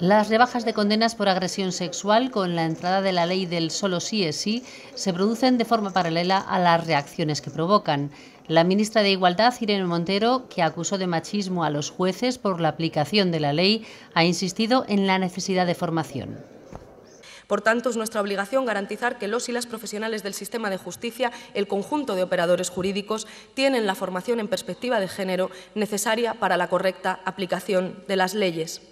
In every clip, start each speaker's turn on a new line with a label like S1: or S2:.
S1: Las rebajas de condenas por agresión sexual con la entrada de la ley del solo sí es sí se producen de forma paralela a las reacciones que provocan. La ministra de Igualdad, Irene Montero, que acusó de machismo a los jueces por la aplicación de la ley, ha insistido en la necesidad de formación. Por tanto, es nuestra obligación garantizar que los y las profesionales del sistema de justicia, el conjunto de operadores jurídicos, tienen la formación en perspectiva de género necesaria para la correcta aplicación de las leyes.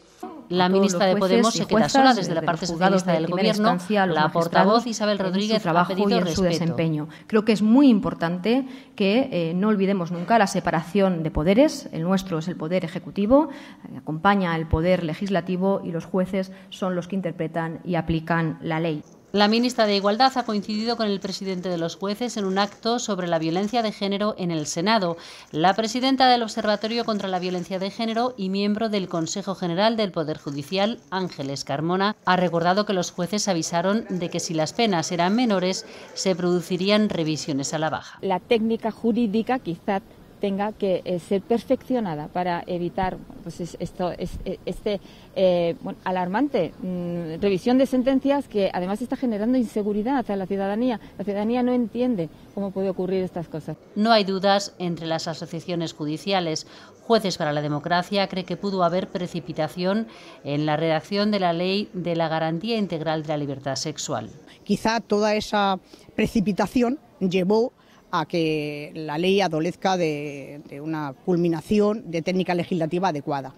S1: La ministra de Podemos se queda sola desde la parte socialista del gobierno. La portavoz Isabel Rodríguez trabajo ha pedido respeto. su desempeño. Creo que es muy importante que eh, no olvidemos nunca la separación de poderes. El nuestro es el poder ejecutivo, acompaña el poder legislativo y los jueces son los que interpretan y aplican la ley. La ministra de Igualdad ha coincidido con el presidente de los jueces en un acto sobre la violencia de género en el Senado. La presidenta del Observatorio contra la Violencia de Género y miembro del Consejo General del Poder Judicial, Ángeles Carmona, ha recordado que los jueces avisaron de que si las penas eran menores, se producirían revisiones a la baja. La técnica jurídica quizá tenga que eh, ser perfeccionada para evitar pues esto e, este eh, alarmante mm, revisión de sentencias que además está generando inseguridad a la ciudadanía. La ciudadanía no entiende cómo puede ocurrir estas cosas. No hay dudas entre las asociaciones judiciales. Jueces para la Democracia cree que pudo haber precipitación en la redacción de la ley de la garantía integral de la libertad sexual. Quizá toda esa precipitación llevó a que la ley adolezca de, una culminación de técnica legislativa adecuada.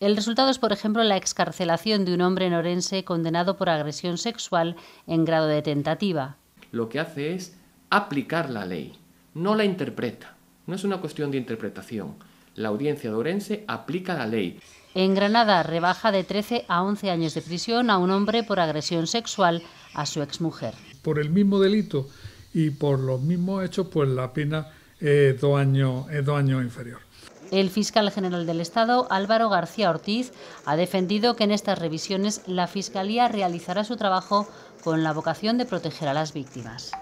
S1: El resultado es, por ejemplo, la excarcelación de un hombre norense condenado por agresión sexual en grado de tentativa. Lo que hace es aplicar la ley, no la interpreta. No es una cuestión de interpretación. La audiencia de Orense aplica la ley. En Granada, rebaja de 13 a 11 años de prisión a un hombre por agresión sexual a su exmujer. Por el mismo delito y por los mismos hechos, pues la pena dos años inferior. El fiscal general del Estado, Álvaro García Ortiz, ha defendido que en estas revisiones la Fiscalía realizará su trabajo con la vocación de proteger a las víctimas.